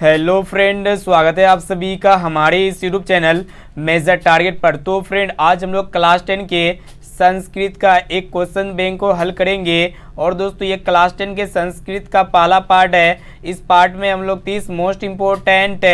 hello friend स्वागत है आप सभी का हमारे इस यूट्यूब चैनल मेजर टारगेट पर तो फ्रेंड आज हम लोग क्लास टेन के संस्कृत का एक क्वेश्चन बैंक को हल करेंगे और दोस्तों ये क्लास टेन के संस्कृत का पहला पार्ट है इस पार्ट में हम लोग तीस मोस्ट इम्पोर्टेंट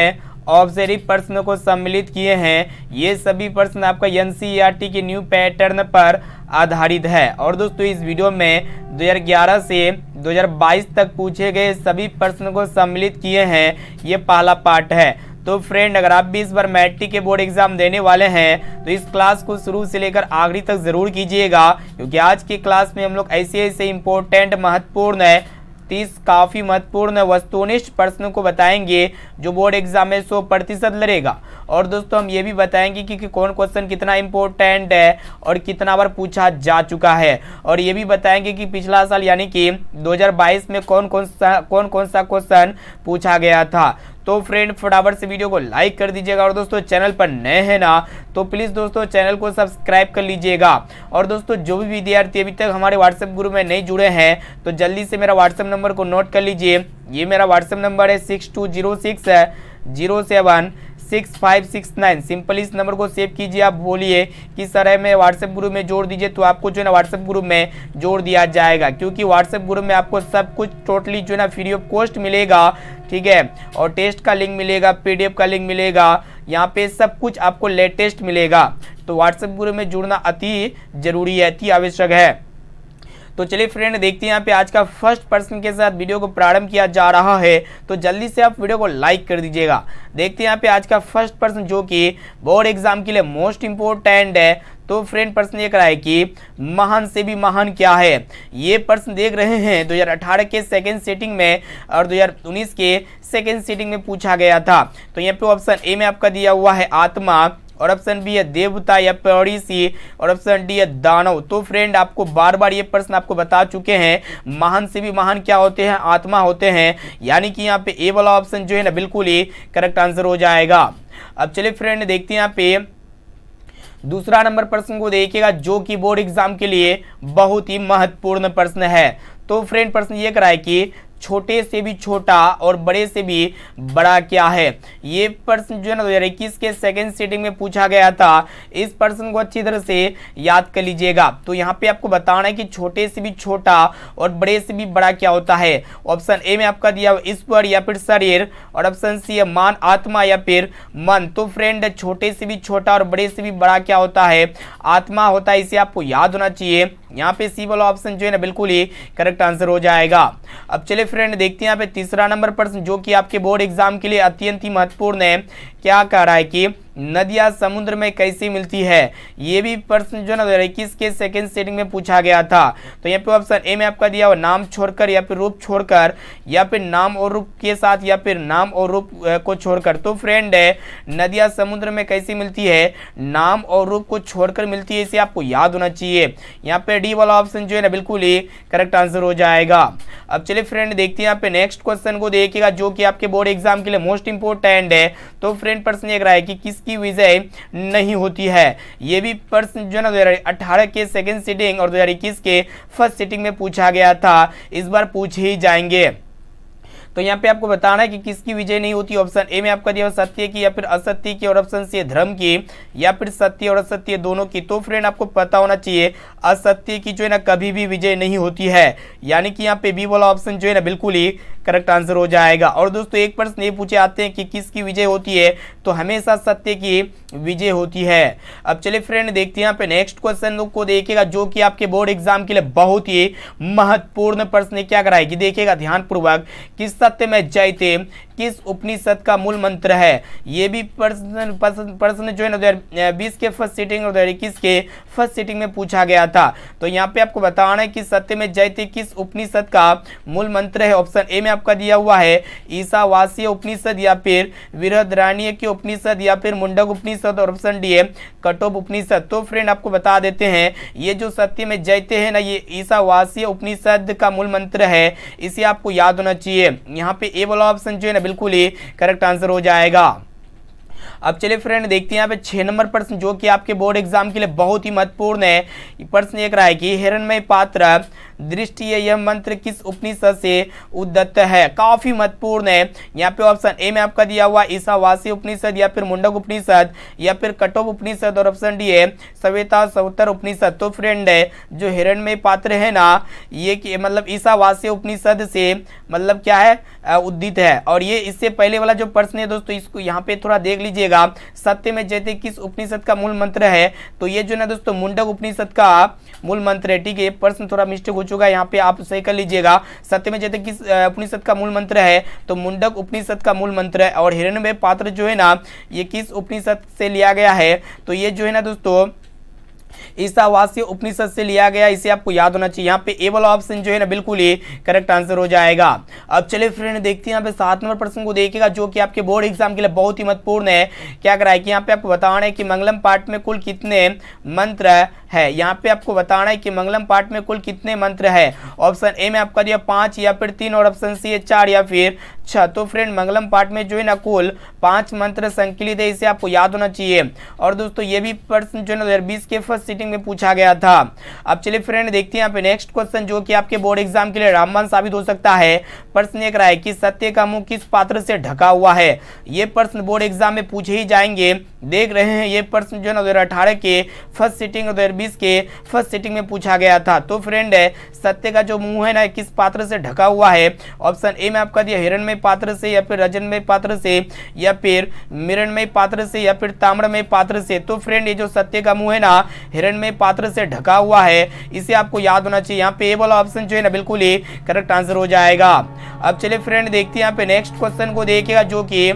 ऑब्जरी प्रश्नों को सम्मिलित किए हैं ये सभी प्रश्न आपका एन e के न्यू पैटर्न पर आधारित है और दोस्तों इस वीडियो में 2011 से 2022 तक पूछे गए सभी प्रश्न को सम्मिलित किए हैं ये पहला पार्ट है तो फ्रेंड अगर आप भी इस बार मैट्रिक के बोर्ड एग्जाम देने वाले हैं तो इस क्लास को शुरू से लेकर आखिरी तक ज़रूर कीजिएगा क्योंकि आज की क्लास में हम लोग ऐसे ऐसे इम्पोर्टेंट महत्वपूर्ण है तीस काफ़ी महत्वपूर्ण वस्तुनिष्ठ प्रश्नों को बताएंगे जो बोर्ड एग्जाम में सौ प्रतिशत लड़ेगा और दोस्तों हम ये भी बताएंगे कि, कि कौन क्वेश्चन कितना इंपॉर्टेंट है और कितना बार पूछा जा चुका है और ये भी बताएंगे कि पिछला साल यानी कि 2022 में कौन कौन सा कौन कौन सा क्वेश्चन पूछा गया था तो फ्रेंड फटाफट से वीडियो को लाइक कर दीजिएगा और दोस्तों चैनल पर नए हैं ना तो प्लीज़ दोस्तों चैनल को सब्सक्राइब कर लीजिएगा और दोस्तों जो भी विद्यार्थी अभी तक हमारे व्हाट्सएप ग्रुप में नहीं जुड़े हैं तो जल्दी से मेरा व्हाट्सएप नंबर को नोट कर लीजिए ये मेरा व्हाट्सएप नंबर है six two zero six zero seven six five six nine simple इस नंबर को सेव कीजिए आप बोलिए कि सर है मैं व्हाट्सएप ग्रुप में जोड़ दीजिए तो आपको जो है ना व्हाट्सएप ग्रुप में जोड़ दिया जाएगा क्योंकि व्हाट्सएप ग्रुप में आपको सब कुछ टोटली जो है ना फ्री ऑफ कॉस्ट मिलेगा ठीक है और टेस्ट का लिंक मिलेगा पीडीएफ का लिंक मिलेगा यहाँ पे सब कुछ आपको लेटेस्ट मिलेगा तो व्हाट्सएप ग्रुप में जुड़ना अति जरूरी है अति आवश्यक है तो चलिए फ्रेंड देखते हैं यहाँ पे आज का फर्स्ट पर्सन के साथ वीडियो को प्रारंभ किया जा रहा है तो जल्दी से आप वीडियो को लाइक कर दीजिएगा देखते हैं यहाँ पे आज का फर्स्ट पर्सन जो कि बोर्ड एग्जाम के लिए मोस्ट इंपोर्टेंट है तो फ्रेंड प्रश्न ये कराए कि महान से भी महान क्या है ये प्रश्न देख रहे हैं 2018 के सेकेंड सेटिंग में और 2019 के सेकेंड सेटिंग में पूछा गया था तो यहाँ पे ऑप्शन ए में आपका दिया हुआ है आत्मा और ऑप्शन बी है देवता या पड़ीसी और ऑप्शन डी है दानव तो फ्रेंड आपको बार बार ये प्रश्न आपको बता चुके हैं महान से भी महान क्या होते हैं आत्मा होते हैं यानी कि यहाँ पे ए वाला ऑप्शन जो है ना बिल्कुल ही करेक्ट आंसर हो जाएगा अब चलिए फ्रेंड देखते हैं यहाँ पे दूसरा नंबर प्रश्न को देखिएगा जो कि बोर्ड एग्जाम के लिए बहुत ही महत्वपूर्ण प्रश्न है तो फ्रेंड प्रश्न ये कराए कि छोटे से भी छोटा और बड़े से भी बड़ा क्या है ये प्रश्न जो है ना दो हजार के सेकेंड सीटिंग में पूछा गया था इस प्रश्न को अच्छी तरह से याद कर लीजिएगा तो यहाँ पे आपको बताना है कि छोटे से भी छोटा और बड़े से भी बड़ा क्या होता है ऑप्शन ए में आपका दिया ईश्वर या फिर शरीर और ऑप्शन सी है मान आत्मा या फिर मन तो फ्रेंड छोटे से भी छोटा और बड़े से भी बड़ा क्या होता है आत्मा होता है इसे आपको याद होना चाहिए यहाँ पे सी वाला ऑप्शन जो है ना बिल्कुल ही करेक्ट आंसर हो जाएगा अब चले फ्रेंड देखते हैं यहाँ पे तीसरा नंबर प्रश्न जो कि आपके बोर्ड एग्जाम के लिए अत्यंत ही महत्वपूर्ण है क्या कह रहा है कि नदियां समुद्र में कैसी मिलती है ये भी प्रश्न जो ना इक्कीस के सेकेंड सेटिंग में पूछा गया था तो यहाँ पे ऑप्शन ए में आपका दिया हुआ नाम छोड़कर या फिर रूप छोड़कर या फिर नाम और रूप के साथ या फिर नाम और रूप को छोड़कर तो फ्रेंड है नदियां समुद्र में कैसी मिलती है नाम और रूप को छोड़कर मिलती है इसे आपको याद होना चाहिए यहाँ पे डी वाला ऑप्शन जो है ना बिल्कुल ही करेक्ट आंसर हो जाएगा अब चलिए फ्रेंड देखते हैं यहाँ पे नेक्स्ट क्वेश्चन को देखिएगा जो कि आपके बोर्ड एग्जाम के लिए मोस्ट इंपोर्टेंट है तो फ्रेंड इंपॉर्टेंट प्रश्न एक रहा है कि किसकी विजय नहीं होती है ये भी प्रश्न जो ना दो के सेकेंड सीटिंग और दो के फर्स्ट सीटिंग में पूछा गया था इस बार पूछ ही जाएंगे तो यहाँ पे आपको बताना है कि किसकी विजय नहीं होती ऑप्शन ए में आपका दिया सत्य की या फिर असत्य की और ऑप्शन सी धर्म की या फिर सत्य और असत्य दोनों की तो फ्रेंड आपको पता होना चाहिए असत्य की जो है ना कभी भी विजय नहीं होती है यानी कि यहाँ पे बी वाला ऑप्शन जो है ना बिल्कुल ही करेक्ट आंसर हो जाएगा और दोस्तों एक प्रश्न ये पूछे आते हैं कि किसकी विजय होती है तो हमेशा सत्य की विजय होती है अब चलिए फ्रेंड देखते हैं यहाँ पे नेक्स्ट क्वेश्चन को देखेगा जो कि आपके बोर्ड एग्जाम के लिए बहुत ही महत्वपूर्ण प्रश्न क्या कराएगी देखेगा ध्यानपूर्वक किस सत्यमेव जयते किस उपनिषद का मूल मंत्र है ये भी प्रश्न प्रश्न जो है ना दो बीस के फर्स्ट सीटिंग और दो इक्कीस के फर्स्ट सीटिंग में पूछा गया था तो यहाँ पे आपको बताना है कि सत्य में जयते किस उपनिषद का मूल मंत्र है ऑप्शन ए में आपका दिया हुआ है ईसावासीय उपनिषद या फिर विरहद्राणीय के उपनिषद या फिर मुंडक उपनिषद और ऑप्शन डी है कटोप उपनिषद तो फ्रेंड आपको बता देते हैं ये जो सत्य में जयते हैं ना ये ईसावासीय उपनिषद का मूल मंत्र है इसे आपको याद होना चाहिए यहाँ पे ए वाला ऑप्शन जो है ना बिल्कुल ही करेक्ट आंसर हो जाएगा अब चलिए फ्रेंड देखते हैं यहाँ पे छह नंबर प्रश्न जो कि आपके बोर्ड एग्जाम के लिए बहुत ही महत्वपूर्ण है प्रश्न एक रहा है कि हिरणमय पात्र दृष्टि यह मंत्र किस उपनिषद से उद्दत्त है काफ़ी महत्वपूर्ण है यहाँ पे ऑप्शन ए में आपका दिया हुआ ईसावासी उपनिषद या फिर मुंडक उपनिषद या फिर कटोप उपनिषद और ऑप्शन डी है सवेता सवतर उपनिषद तो फ्रेंड है जो हिरणमय पात्र है ना ये मतलब ईसावासी उपनिषद से मतलब क्या है उद्दित है और ये इससे पहले वाला जो प्रश्न है दोस्तों इसको यहाँ पे थोड़ा देख लीजिएगा मिलेगा सत्य में जैसे किस उपनिषद का मूल मंत्र है तो ये जो ना दोस्तों मुंडक उपनिषद का मूल मंत्र है ठीक है प्रश्न थोड़ा मिस्टेक हो चुका है यहाँ पे आप सही कर लीजिएगा सत्य में जैसे किस उपनिषद का मूल मंत्र है तो मुंडक उपनिषद का मूल मंत्र है और हिरणमय पात्र जो है ना ये किस उपनिषद से लिया गया है तो ये जो है ना दोस्तों ईसावासीय उपनिषद से लिया गया इसे आपको याद होना चाहिए यहाँ पे ए वाला ऑप्शन जो है ना बिल्कुल ही करेक्ट आंसर हो जाएगा अब चलिए फ्रेंड देखते हैं यहाँ पे सात नंबर प्रश्न को देखेगा जो कि आपके बोर्ड एग्जाम के लिए बहुत ही महत्वपूर्ण है क्या कराए कि यहाँ पे आपको बताना है कि मंगलम पाठ में कुल कितने मंत्र है यहाँ पे आपको बताना है कि मंगलम पाठ में कुल कितने मंत्र है ऑप्शन ए में आपका दिया पांच या फिर तीन और ऑप्शन सी है चार या फिर अच्छा तो फ्रेंड मंगलम पाठ में जो है ना कुल पांच मंत्र संकलित है इसे आपको याद होना चाहिए और दोस्तों ये भी प्रश्न जो है ना दो के फर्स्ट सीटिंग में पूछा गया था अब चलिए फ्रेंड देखते हैं यहाँ पे नेक्स्ट क्वेश्चन जो कि आपके बोर्ड एग्जाम के लिए रामबान साबित हो सकता है प्रश्न एक रहा है कि सत्य का मुंह किस पात्र से ढका हुआ है ये प्रश्न बोर्ड एग्जाम में पूछे ही जाएंगे देख रहे हैं ये प्रश्न जो है ना दो हज़ार के फर्स्ट सिटिंग दो के फर्स्ट सिटिंग में पूछा गया था तो फ्रेंड है सत्य का जो मुंह है ना किस पात्र से ढका हुआ है ऑप्शन ए में आपका दिया हिरणमय पात्र से या फिर रजनमय पात्र से या फिर मिरणमय पात्र से या फिर ताम्रमय पात्र से तो फ्रेंड ये जो सत्य का मुंह है ना हिरणमय पात्र से ढका हुआ है इसे आपको याद होना चाहिए यहाँ पे ए वाला ऑप्शन जो है ना बिल्कुल ही करेक्ट आंसर हो जाएगा अब चलिए फ्रेंड देखते हैं यहाँ पे नेक्स्ट क्वेश्चन को देखेगा जो की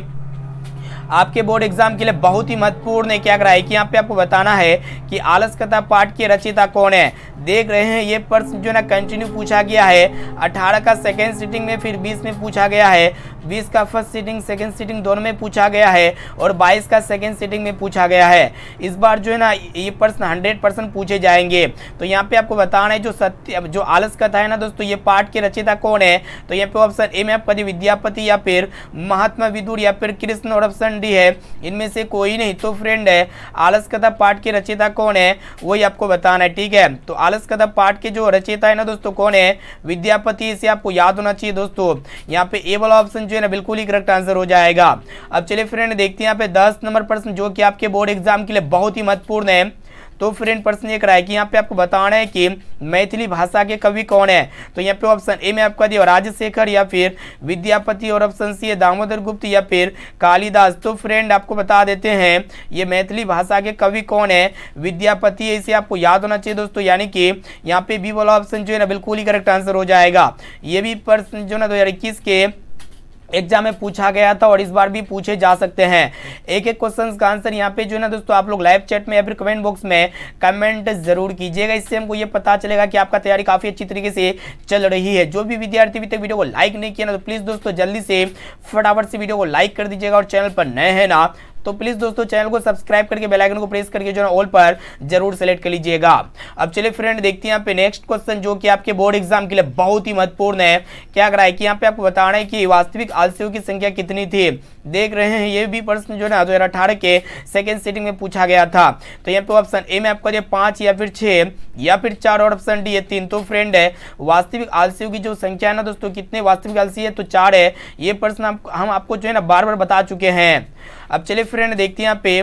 आपके बोर्ड एग्जाम के लिए बहुत ही महत्वपूर्ण है क्या करा है कि यहाँ पे आपको बताना है कि आलस कथा पाठ की रचिता कौन है देख रहे हैं ये प्रश्न जो ना कंटिन्यू पूछा गया है अठारह का सेकेंड सीटिंग में फिर बीस में पूछा गया है बीस का फर्स्ट सीटिंग सेकेंड सीटिंग दोनों में पूछा गया है और बाईस का सेकेंड सीटिंग में पूछा गया है इस बार जो है ना ये प्रश्न हंड्रेड परसेंट पूछे जाएंगे तो यहाँ पे आपको बताना है जो सत्य जो आलस कथा है ना दोस्तों ये पाठ की रचिता कौन है तो यहाँ पे ऑप्शन ए में आपका विद्यापति या फिर महात्मा विदुर या फिर कृष्ण और ऑप्शन संधि है इनमें से कोई नहीं तो फ्रेंड है आलस कथा पाठ के रचयिता कौन है वही आपको बताना है ठीक है तो आलस कथा पाठ के जो रचयिता है ना दोस्तों कौन है विद्यापति इसे आपको याद होना चाहिए दोस्तों यहाँ पे ए वाला ऑप्शन जो है ना बिल्कुल ही करेक्ट आंसर हो जाएगा अब चलिए फ्रेंड देखते हैं यहाँ पे दस नंबर प्रश्न जो कि आपके बोर्ड एग्जाम के लिए बहुत ही महत्वपूर्ण है तो फ्रेंड प्रश्न ये कराया कि यहाँ पे आपको बताना है कि मैथिली भाषा के कवि कौन है तो यहाँ पे ऑप्शन ए में आपका दिया राजशेखर या फिर विद्यापति और ऑप्शन सी है दामोदर गुप्त या फिर कालिदास तो फ्रेंड आपको बता देते हैं ये मैथिली भाषा के कवि कौन है विद्यापति इसे आपको याद होना चाहिए दोस्तों यानी कि यहाँ पे बी वाला ऑप्शन जो है ना बिल्कुल ही करेक्ट आंसर हो जाएगा ये भी प्रश्न जो ना दो के एग्जाम में पूछा गया था और इस बार भी पूछे जा सकते हैं एक एक क्वेश्चन का आंसर यहाँ पे जो है ना दोस्तों आप लोग लाइव चैट में या फिर कमेंट बॉक्स में कमेंट जरूर कीजिएगा इससे हमको ये पता चलेगा कि आपका तैयारी काफ़ी अच्छी तरीके से चल रही है जो भी विद्यार्थी अभी तक वीडियो को लाइक नहीं किया ना तो प्लीज़ दोस्तों जल्दी से फटाफट से वीडियो को लाइक कर दीजिएगा और चैनल पर नए हैं ना तो प्लीज दोस्तों चैनल को सब्सक्राइब करके बेलाइकन को प्रेस करके जो है ऑल पर जरूर सेलेक्ट कर लीजिएगा अब चलिए फ्रेंड देखते हैं यहाँ पे नेक्स्ट क्वेश्चन जो कि आपके बोर्ड एग्जाम के लिए बहुत ही महत्वपूर्ण है क्या कराए कि यहाँ पे आपको बताना है कि वास्तविक आलसियों की संख्या कितनी थी देख रहे हैं ये भी प्रश्न जो है ना दो के सेकेंड सेटिंग में पूछा गया था तो यहाँ पे ऑप्शन ए में आपको पांच या फिर छह या फिर चार और ऑप्शन डी ये तीन तो फ्रेंड है वास्तविक आलसियों की जो संख्या है ना दोस्तों कितने वास्तविक आलसी है तो चार है ये प्रश्न हम आपको जो है ना बार बार बता चुके हैं अब चलिए फ्रेंड देखते हैं यहाँ पे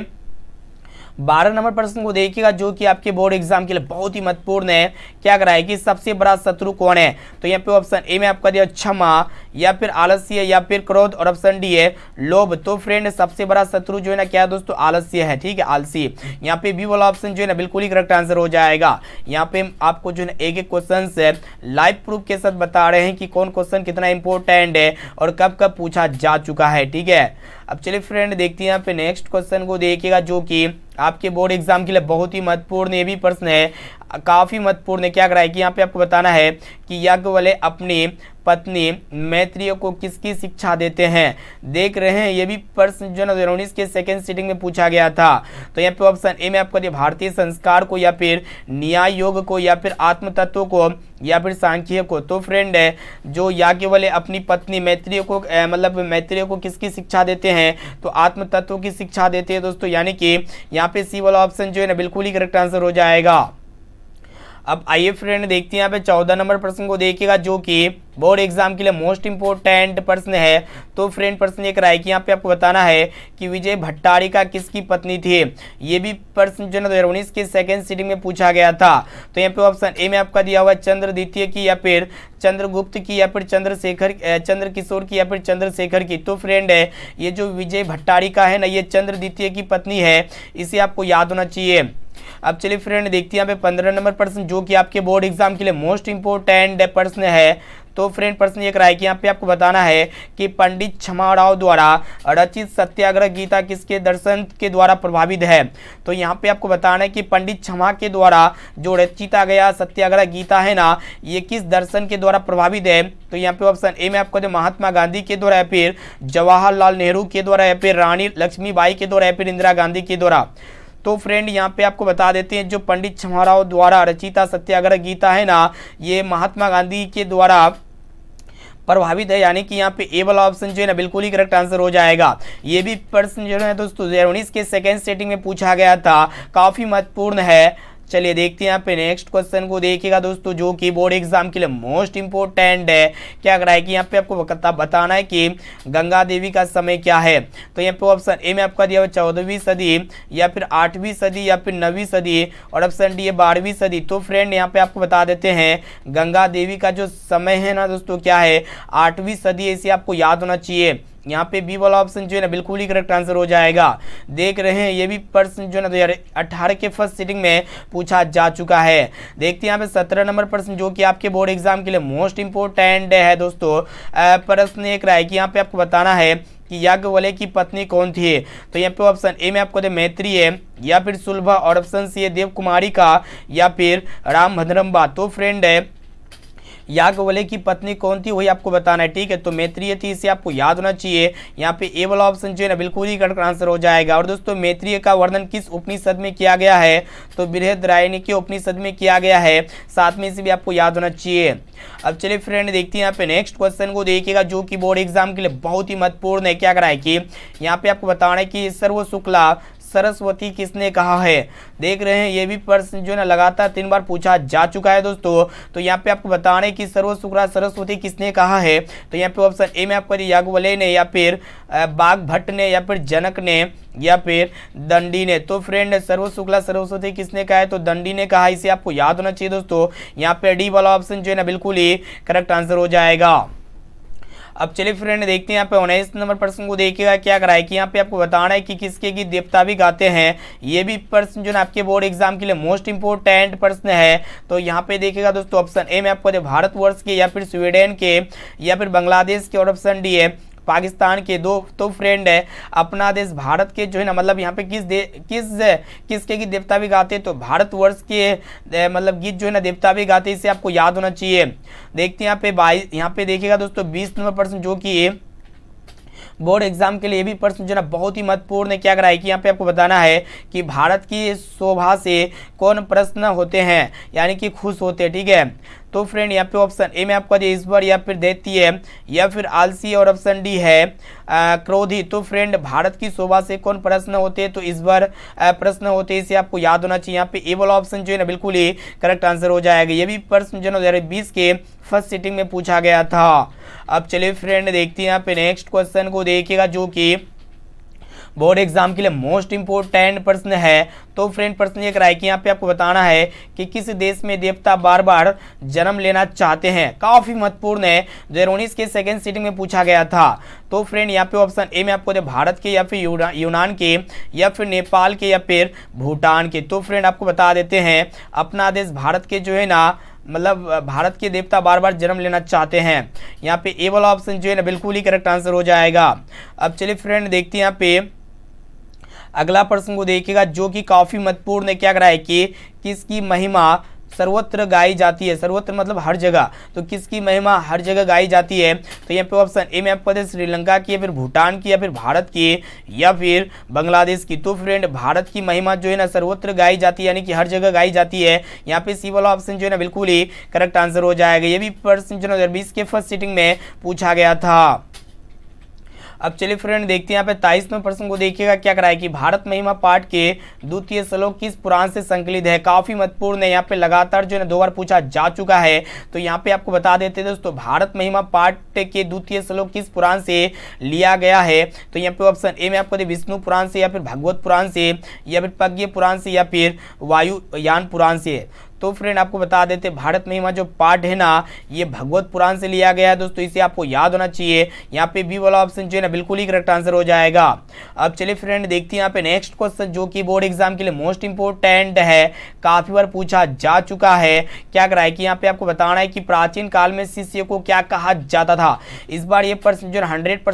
बारह नंबर प्रश्न को देखिएगा जो कि आपके बोर्ड एग्जाम के लिए बहुत ही महत्वपूर्ण है क्या कराए कि सबसे बड़ा शत्रु कौन है तो यहाँ पे ऑप्शन ए में आपका दिया क्षमा या फिर आलस्य या फिर क्रोध और ऑप्शन डी है लोभ तो फ्रेंड सबसे बड़ा शत्रु जो है ना क्या दोस्तों आलस्य है ठीक है आलसी यहाँ पे बी वाला ऑप्शन जो है ना बिल्कुल ही करेक्ट आंसर हो जाएगा यहाँ पे आपको जो है एक एक क्वेश्चन है लाइव प्रूफ के साथ बता रहे हैं कि कौन क्वेश्चन कितना इंपॉर्टेंट है और कब कब पूछा जा चुका है ठीक है अब चलिए फ्रेंड देखते हैं यहाँ पे नेक्स्ट क्वेश्चन को देखिएगा जो कि आपके बोर्ड एग्जाम के लिए बहुत ही महत्वपूर्ण ये भी प्रश्न है काफ़ी महत्वपूर्ण है क्या कराए कि यहाँ पे आपको बताना है कि यज्ञ वाले अपने पत्नी मैत्रीय को किसकी शिक्षा देते हैं देख रहे हैं ये भी प्रश्न जो है उन्नीस के सेकेंड सीटिंग में पूछा गया था तो यहाँ पे ऑप्शन ए में आपको दिया भारतीय संस्कार को या फिर न्याय योग को या फिर आत्म तत्व को या फिर सांख्य को तो फ्रेंड है जो या केवल अपनी पत्नी मैत्रीय को मतलब मैत्रीय को किसकी शिक्षा देते हैं तो आत्म तत्व की शिक्षा देते हैं दोस्तों यानी कि यहाँ पे सी वाला ऑप्शन जो है ना बिल्कुल ही करेक्ट आंसर हो जाएगा अब आइए फ्रेंड देखते हैं यहाँ पे चौदह नंबर प्रश्न को देखिएगा जो कि बोर्ड एग्जाम के लिए मोस्ट इंपोर्टेंट प्रश्न है तो फ्रेंड प्रश्न ये कराए कि यहाँ पे आपको बताना है कि विजय भट्टारी का किसकी पत्नी थी ये भी प्रश्न जो है दो उन्नीस के सेकेंड सीटिंग में पूछा गया था तो यहाँ पे ऑप्शन ए में आपका दिया हुआ चंद्र द्वितीय की या फिर चंद्रगुप्त की या फिर चंद्रशेखर चंद्र किशोर की या फिर चंद्रशेखर की तो फ्रेंड है ये जो विजय भट्टारी का है ना ये चंद्र द्वितीय की पत्नी है इसे आपको याद होना चाहिए अब चलिए फ्रेंड देखते हैं यहाँ पे पंद्रह नंबर प्रश्न जो कि आपके बोर्ड एग्जाम के लिए मोस्ट इंपोर्टेंट प्रश्न है तो फ्रेंड प्रश्न ये रहा है कि यहाँ पे आपको बताना है कि पंडित क्षमा राव द्वारा रचित सत्याग्रह गीता किसके दर्शन के द्वारा प्रभावित है तो यहाँ पे आपको बताना है कि पंडित क्षमा के द्वारा जो रचिता गया सत्याग्रह गीता है ना ये किस दर्शन के द्वारा प्रभावित है तो यहाँ पे ऑप्शन ए में आपको जो महात्मा गांधी के द्वारा या फिर जवाहरलाल नेहरू के द्वारा या फिर रानी लक्ष्मीबाई के द्वारा या फिर इंदिरा गांधी के द्वारा तो फ्रेंड यहाँ पे आपको बता देते हैं जो पंडित छमाराव द्वारा रचिता सत्याग्रह गीता है ना ये महात्मा गांधी के द्वारा प्रभावित है यानी कि यहाँ पे ए वाला ऑप्शन जो है ना बिल्कुल ही करेक्ट आंसर हो जाएगा ये भी प्रश्न जो है दोस्तों दो के सेकेंड सेटिंग में पूछा गया था काफ़ी महत्वपूर्ण है चलिए देखते हैं यहाँ पे नेक्स्ट क्वेश्चन को देखिएगा दोस्तों जो कि बोर्ड एग्जाम के लिए मोस्ट इंपोर्टेंट है क्या है कि यहाँ पे आपको बताना है कि गंगा देवी का समय क्या है तो यहाँ पे ऑप्शन ए में आपका दिया हुआ चौदहवीं सदी या फिर आठवीं सदी या फिर नवीं सदी और ऑप्शन डी है बारहवीं सदी तो फ्रेंड यहाँ पे आपको बता देते हैं गंगा देवी का जो समय है ना दोस्तों क्या है आठवीं सदी ऐसे आपको याद होना चाहिए यहाँ पे बी वाला ऑप्शन जो है ना बिल्कुल ही करेक्ट आंसर हो जाएगा देख रहे हैं ये भी प्रश्न जो है ना दो के फर्स्ट सीटिंग में पूछा जा चुका है देखते हैं यहाँ पे सत्रह नंबर प्रश्न जो कि आपके बोर्ड एग्जाम के लिए मोस्ट इंपोर्टेंट है दोस्तों प्रश्न एक रहा है कि यहाँ पे आपको बताना है कि यज्ञ वाले की पत्नी कौन थी तो यहाँ पे ऑप्शन ए में आपको दे मैत्री है या फिर सुलभा और ऑप्शन सी है देव कुमारी का या फिर राम भद्रम्बा तो फ्रेंड है याज्ञवल्य की पत्नी कौन थी वही आपको बताना है ठीक है तो मैत्रीय थी इसे आपको याद होना चाहिए यहाँ पे ए वाला ऑप्शन जो है ना बिल्कुल ही करेक्ट आंसर हो जाएगा और दोस्तों मैत्रीय का वर्णन किस उपनिषद में किया गया है तो बृहद रायनी के उपनिषद में किया गया है साथ में इसे भी आपको याद होना चाहिए अब चलिए फ्रेंड देखते हैं यहाँ पे नेक्स्ट क्वेश्चन को देखिएगा जो कि बोर्ड एग्जाम के लिए बहुत ही महत्वपूर्ण है क्या करा है कि यहाँ पे आपको बताना है कि सर्व शुक्ला सरस्वती किसने कहा है देख रहे हैं ये भी प्रश्न जो ना लगातार तीन बार पूछा जा चुका है दोस्तों तो यहाँ पे आपको बताने की सर्व शुक्रा सरस्वती किसने कहा है तो यहाँ पे ऑप्शन ए में आपको यागवले ने या फिर बाघ भट्ट ने या फिर जनक ने या फिर दंडी ने तो फ्रेंड सर्व शुक्ला सरस्वती किसने कहा है तो दंडी ने कहा इसे आपको याद होना चाहिए दोस्तों यहाँ पे डी वाला ऑप्शन जो है ना बिल्कुल ही करेक्ट आंसर हो जाएगा अब चलिए फ्रेंड देखते हैं यहाँ पे उन्नीस नंबर पर्सन को देखिएगा क्या करा है कि यहाँ पे आपको बताना है कि किसके की देवता भी गाते हैं ये भी पर्सन जो ना आपके बोर्ड एग्जाम के लिए मोस्ट इंपोर्टेंट पर्सन है तो यहाँ पे देखिएगा दोस्तों ऑप्शन ए में आपको भारतवर्ष के या फिर स्वीडन के या फिर बांग्लादेश के और ऑप्शन डी है पाकिस्तान के दो तो फ्रेंड है अपना देश भारत के जो है ना मतलब यहाँ पे किस दे किस किसके की देवता भी गाते तो भारतवर्ष के मतलब गीत जो है ना देवता भी गाते इसे आपको याद होना चाहिए देखते हैं यहाँ पे बाईस यहाँ पे देखिएगा दोस्तों बीस नंबर प्रश्न जो कि बोर्ड एग्जाम के लिए भी प्रश्न जो है ना बहुत ही महत्वपूर्ण है क्या कराए कि यहाँ पे आपको बताना है कि भारत की शोभा से कौन प्रश्न होते हैं यानी कि खुश होते हैं ठीक है तो फ्रेंड यहाँ पे ऑप्शन ए में आपका जो बार या फिर देती है या फिर आलसी और ऑप्शन डी है आ, क्रोधी तो फ्रेंड भारत की शोभा से कौन प्रश्न होते हैं तो इस बार प्रश्न होते हैं इसे आपको याद होना चाहिए यहाँ पे ए वाला ऑप्शन जो है ना बिल्कुल ही करेक्ट आंसर हो जाएगा ये भी प्रश्न जो है बीस के फर्स्ट सीटिंग में पूछा गया था अब चलिए फ्रेंड देखते हैं यहाँ पे नेक्स्ट क्वेश्चन को देखिएगा जो कि बोर्ड एग्जाम के लिए मोस्ट इंपोर्टेंट प्रश्न है तो फ्रेंड प्रश्न ये कराए कि यहाँ पे आपको बताना है कि किस देश में देवता बार बार जन्म लेना चाहते हैं काफ़ी महत्वपूर्ण है दो के सेकेंड सीटिंग में पूछा गया था तो फ्रेंड यहाँ पे ऑप्शन ए में आपको दे भारत के या फिर यूनान के या फिर नेपाल के या फिर भूटान के तो फ्रेंड आपको बता देते हैं अपना देश भारत के जो है ना मतलब भारत के देवता बार बार जन्म लेना चाहते हैं यहाँ पे ए वाला ऑप्शन जो है ना बिल्कुल ही करेक्ट आंसर हो जाएगा अब चलिए फ्रेंड देखते हैं यहाँ पे अगला प्रश्न को देखिएगा जो कि काफ़ी महत्वपूर्ण है क्या करा है कि किसकी महिमा सर्वत्र गाई जाती है सर्वत्र मतलब हर जगह तो किसकी महिमा हर जगह गाई जाती है तो यहाँ पे ऑप्शन ए में आपको पता है श्रीलंका की या फिर भूटान की या फिर भारत की या फिर बांग्लादेश की तो फ्रेंड भारत की महिमा जो है ना सर्वत्र गाई जाती है यानी कि हर जगह गाई जाती है यहाँ पे सी वाला ऑप्शन जो है ना बिल्कुल ही करेक्ट आंसर हो जाएगा ये भी प्रश्न जो है के फर्स्ट सीटिंग में पूछा गया था अब चलिए फ्रेंड देखते हैं यहाँ पे ताइसवें प्रश्न को देखिएगा क्या कराया कि भारत महिमा पाठ के द्वितीय श्लोक किस पुराण से संकलित है काफी महत्वपूर्ण है यहाँ पे लगातार जो है दो बार पूछा जा चुका है तो यहाँ पे आपको बता देते हैं दोस्तों भारत महिमा पाठ के द्वितीय श्लोक किस पुराण से लिया गया है तो यहाँ पे ऑप्शन ए में आपको विष्णु पुराण से या फिर भगवत पुराण से या फिर पज्ञ पुराण से या फिर वायुयान पुराण से तो फ्रेंड आपको बता देते भारत महिमा जो पाठ है ना ये भगवत पुराण से लिया गया है दोस्तों इसे आपको याद होना चाहिए यहाँ पे बी वाला ऑप्शन जो है ना बिल्कुल ही करेक्ट आंसर हो जाएगा अब चलिए फ्रेंड देखते हैं यहाँ पे नेक्स्ट क्वेश्चन जो कि बोर्ड एग्जाम के लिए मोस्ट इंपोर्टेंट है काफी बार पूछा जा चुका है क्या करा है कि यहाँ पे आपको बताना है कि प्राचीन काल में शिष्य को क्या कहा जाता था इस बार ये प्रश्न जो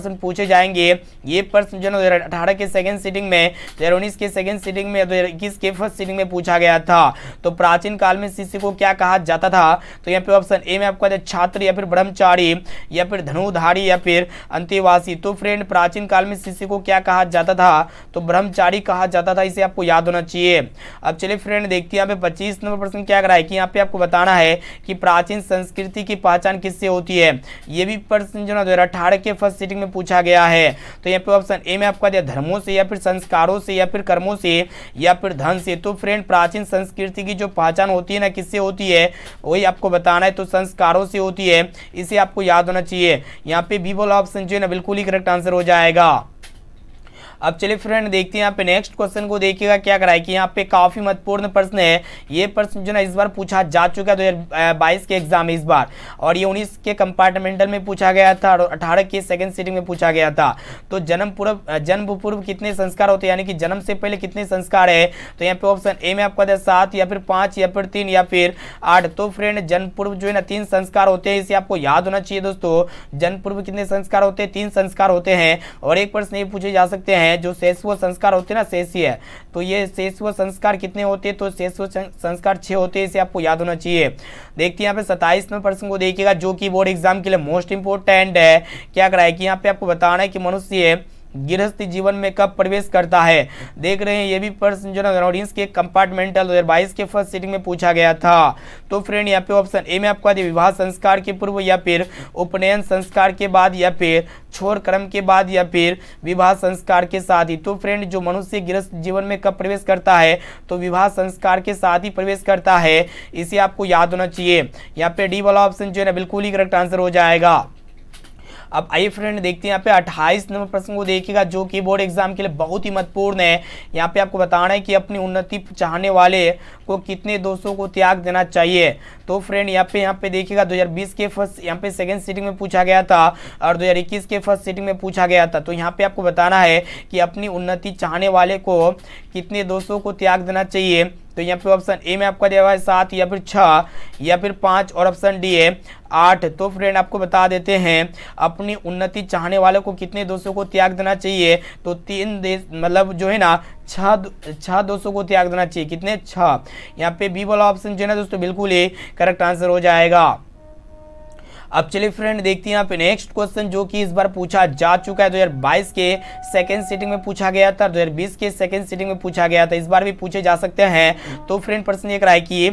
है पूछे जाएंगे ये प्रश्न जो है अठारह के सेकेंड सीटिंग में दो के सेकेंड सीटिंग में दो के फर्स्ट सीटिंग में पूछा गया था तो प्राचीन काल में शिष्य को क्या कहा जाता था तो यहाँ पे ऑप्शन ए में आपको छात्र या फिर ब्रह्मचारी या फिर धनुधारी या फिर अंतिवासी तो फ्रेंड प्राचीन काल में शिष्य को क्या कहा जाता था तो ब्रह्मचारी कहा जाता था इसे आपको याद होना चाहिए अब चलिए फ्रेंड देखते यहाँ पे पच्चीस नंबर प्रश्न क्या करा है कि यहाँ पे आपको बताना है कि प्राचीन संस्कृति की पहचान किससे होती है ये भी प्रश्न जो ना दो अठारह के फर्स्ट सीटिंग में पूछा गया है तो यहाँ पे ऑप्शन ए में आपका धर्मों से या फिर संस्कारों से या फिर कर्मों से या फिर धन से तो फ्रेंड प्राचीन संस्कृति की जो पहचान होती है ना किससे होती है वही आपको बताना है तो संस्कारों से होती है इसे आपको याद होना चाहिए यहाँ पे बी बोला ऑप्शन जो है ना बिल्कुल ही करेक्ट आंसर हो जाएगा अब चलिए फ्रेंड देखते हैं यहाँ पे नेक्स्ट क्वेश्चन को देखिएगा क्या कराए कि यहाँ पे काफी महत्वपूर्ण प्रश्न है ये प्रश्न जो ना इस बार पूछा जा चुका है दो के एग्जाम इस बार और ये उन्नीस के कंपार्टमेंटल में पूछा गया था और अठारह के सेकेंड सीटिंग में पूछा गया था तो जन्म पूर्व जन्म पूर्व कितने संस्कार होते हैं यानी कि जन्म से पहले कितने संस्कार है तो यहाँ पे ऑप्शन ए में आपका सात या फिर पांच या फिर तीन या फिर आठ तो फ्रेंड जन्म पूर्व जो है ना तीन संस्कार होते हैं इसे आपको याद होना चाहिए दोस्तों जन्म पूर्व कितने संस्कार होते हैं तीन संस्कार होते हैं और एक प्रश्न ये पूछे जा सकते हैं है जो शेषव संस्कार होते हैं ना शेष है तो ये शेषव संस्कार कितने होते हैं तो शेषव संस्कार छः होते हैं इसे आपको याद होना चाहिए देखते हैं यहाँ पे सत्ताईसवें प्रश्न को देखिएगा जो कि बोर्ड एग्जाम के लिए मोस्ट इंपोर्टेंट है क्या कराए कि यहाँ पे आपको बताना है कि मनुष्य गृहस्थी जीवन में कब प्रवेश करता है देख रहे हैं ये भी प्रश्न जो ना ऑडियंस के कंपार्टमेंटल दो के फर्स्ट सीटिंग में पूछा गया था तो फ्रेंड यहाँ पे ऑप्शन ए में आपको विवाह संस्कार के पूर्व या फिर उपनयन संस्कार के बाद या फिर छोर क्रम के बाद या फिर विवाह संस्कार के साथ ही तो फ्रेंड जो मनुष्य गृहस्थ जीवन में कब प्रवेश करता है तो विवाह संस्कार के साथ ही प्रवेश करता है इसे आपको याद होना चाहिए यहाँ पे डी वाला ऑप्शन जो है ना बिल्कुल ही करेक्ट आंसर हो जाएगा अब आइए फ्रेंड देखते हैं यहाँ पे अट्ठाईस नंबर प्रश्न को देखिएगा जो कि बोर्ड एग्जाम के लिए बहुत ही महत्वपूर्ण है यहाँ पे आपको बताना है कि अपनी उन्नति चाहने वाले आपको कितने दोस्तों को त्याग देना चाहिए तो फ्रेंड यहाँ पे यहाँ पे देखिएगा 2020 के फर्स्ट यहाँ पे सेकंड सीटिंग में पूछा गया था और 2021 के फर्स्ट सीटिंग में पूछा गया था तो यहाँ पे आपको बताना है कि अपनी उन्नति चाहने वाले को कितने दोस्तों को त्याग देना चाहिए तो यहाँ पे ऑप्शन ए में आपका दिया हुआ है सात या फिर छः या फिर पाँच और ऑप्शन डी है आठ तो फ्रेंड आपको बता देते हैं अपनी उन्नति चाहने वालों को कितने दोस्तों को त्याग देना चाहिए तो तीन मतलब जो है ना छो छः को त्याग देना चाहिए कितने छह यहाँ पे बी वाला ऑप्शन जो है ना दोस्तों बिल्कुल ही करेक्ट आंसर हो जाएगा अब चलिए फ्रेंड देखते हैं यहाँ पे नेक्स्ट क्वेश्चन जो कि इस बार पूछा जा चुका है बाईस के सेकेंड सीटिंग में पूछा गया था बीस के सेकेंड सीटिंग में पूछा गया था इस बार भी पूछे जा सकते हैं तो फ्रेंड प्रश्न ये रहा है कि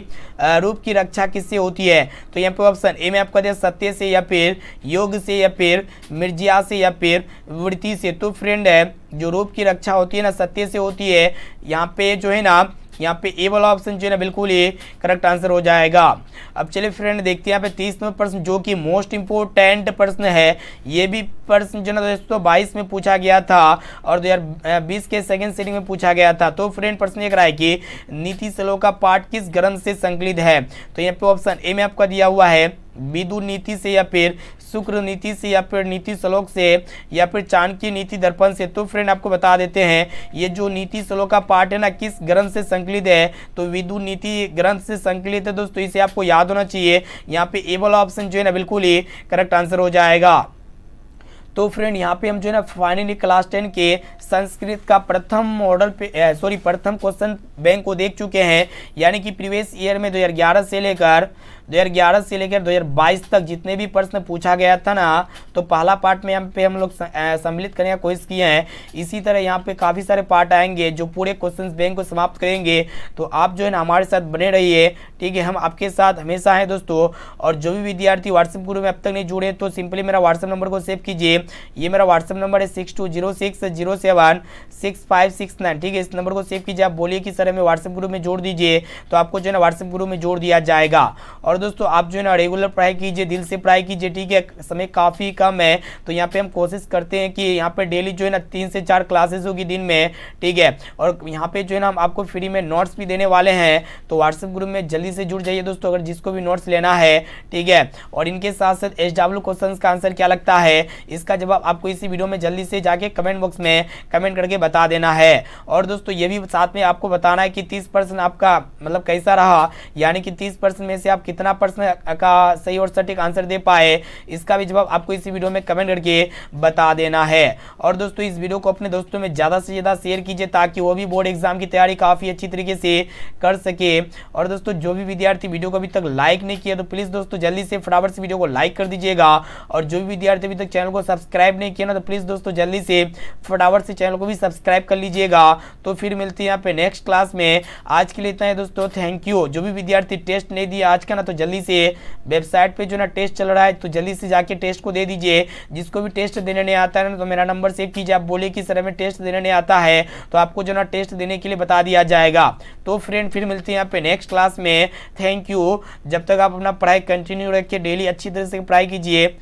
रूप की रक्षा किससे होती है तो यहाँ पे ऑप्शन ए में आपका दिया सत्य से या फिर योग से या फिर मिर्जिया से या फिर वृत्ति से तो फ्रेंड है जो रूप की रक्षा होती है ना सत्य से होती है यहाँ पे जो है ना यहाँ पे ए वाला ऑप्शन जो है ना बिल्कुल ये करेक्ट आंसर हो जाएगा अब चलिए फ्रेंड देखते हैं यहाँ पे तीस नंबर प्रश्न जो कि मोस्ट इंपोर्टेंट प्रश्न है ये भी प्रश्न जो है ना दोस्तों बाईस में पूछा गया था और दो के सेकेंड सीटिंग में पूछा गया था तो फ्रेंड प्रश्न ये कराए कि नीति सलो का पाठ किस ग्रंथ से संकलित है तो यहाँ पे ऑप्शन ए में आपका दिया हुआ है विदु नीति से या फिर शुक्र नीति से या फिर नीति श्लोक से या फिर चांद की नीति दर्पण से तो फ्रेंड आपको बता देते हैं ये जो नीति श्लोक का पाठ है ना किस ग्रंथ से संकलित है तो विदु नीति ग्रंथ से संकलित है दोस्तों इसे आपको याद होना चाहिए यहाँ पे ए वाला ऑप्शन जो है ना बिल्कुल ही करेक्ट आंसर हो जाएगा तो फ्रेंड यहाँ पे हम जो है ना फाइनली क्लास टेन के संस्कृत का प्रथम मॉडल पे सॉरी प्रथम क्वेश्चन बैंक को देख चुके हैं यानी कि प्रीवियस ईयर में 2011 से लेकर 2011 से लेकर 2022 तक जितने भी प्रश्न पूछा गया था ना तो पहला पार्ट में यहाँ पे हम लोग सम्मिलित करने का कोशिश किए हैं इसी तरह यहाँ पे काफ़ी सारे पार्ट आएंगे जो पूरे क्वेश्चन बैंक को समाप्त करेंगे तो आप जो है ना हमारे साथ बने रहिए ठीक है हम आपके साथ हमेशा हैं दोस्तों और जो भी विद्यार्थी व्हाट्सएप ग्रुप में अब तक नहीं जुड़े तो सिंपली मेरा व्हाट्सअप नंबर को सेव कीजिए ये मेरा व्हाट्सअप नंबर है six two zero six zero seven six five six nine ठीक है इस नंबर को सेव कीजिए आप बोलिए कि सर हमें व्हाट्सएप ग्रुप में जोड़ दीजिए तो आपको जो है ना व्हाट्सएप ग्रुप में जोड़ दिया जाएगा और दोस्तों आप जो है ना रेगुलर पढ़ाई कीजिए दिल से पढ़ाई कीजिए ठीक है समय काफ़ी कम है तो यहाँ पर हम कोशिश करते हैं कि यहाँ पर डेली जो है ना तीन से चार क्लासेज होगी दिन में ठीक है और यहाँ पर जो है ना हम आपको फ्री में नोट्स भी देने वाले हैं तो व्हाट्सएप ग्रुप में जल्दी से जुड़ जाइए दोस्तों अगर जिसको भी नोट्स लेना है ठीक है और इनके साथ साथ एच डब्ल्यू क्वेश्चन का आंसर क्या लगता है इसका जवाब आपको इसी वीडियो में जल्दी से जाके कमेंट बॉक्स में कमेंट करके बता देना है और दोस्तों ये भी साथ में आपको बताना है कि तीस परसेंट आपका मतलब कैसा रहा यानी कि तीस परसेंट में से आप कितना परसेंट का सही और सटीक आंसर दे पाए इसका भी जवाब आपको इसी वीडियो में कमेंट करके बता देना है और दोस्तों इस वीडियो को अपने दोस्तों में ज़्यादा से ज़्यादा शेयर कीजिए ताकि वो भी बोर्ड एग्जाम की तैयारी काफ़ी अच्छी तरीके से कर सके और दोस्तों जो भी विद्यार्थी वीडियो को अभी तक लाइक नहीं किया तो प्लीज़ दोस्तों जल्दी से फटाफट से वीडियो को लाइक कर दीजिएगा और जो भी विद्यार्थी अभी तक चैनल को सब्सक्राइब नहीं किया ना तो प्लीज़ दोस्तों जल्दी से फटाफट से चैनल को भी सब्सक्राइब सब्सक्राइब कर लीजिएगा तो फिर मिलती है यहाँ पे नेक्स्ट क्लास में आज के लिए इतना है दोस्तों थैंक यू जो भी विद्यार्थी टेस्ट नहीं दिया आज का ना तो जल्दी से वेबसाइट पर जो ना टेस्ट चल रहा है तो जल्दी से जाके टेस्ट को दे दीजिए जिसको भी टेस्ट देने नहीं आता है ना तो मेरा नंबर सेव कीजिए आप बोले कि सर हमें टेस्ट देने नहीं आता है तो आपको जो ना टेस्ट देने के लिए बता दिया जाएगा तो फ्रेंड फिर मिलते हैं यहाँ पे नेक्स्ट क्लास में थैंक यू जब तक आप अपना पढ़ाई कंटिन्यू रखिए डेली अच्छी तरह से पढ़ाई कीजिए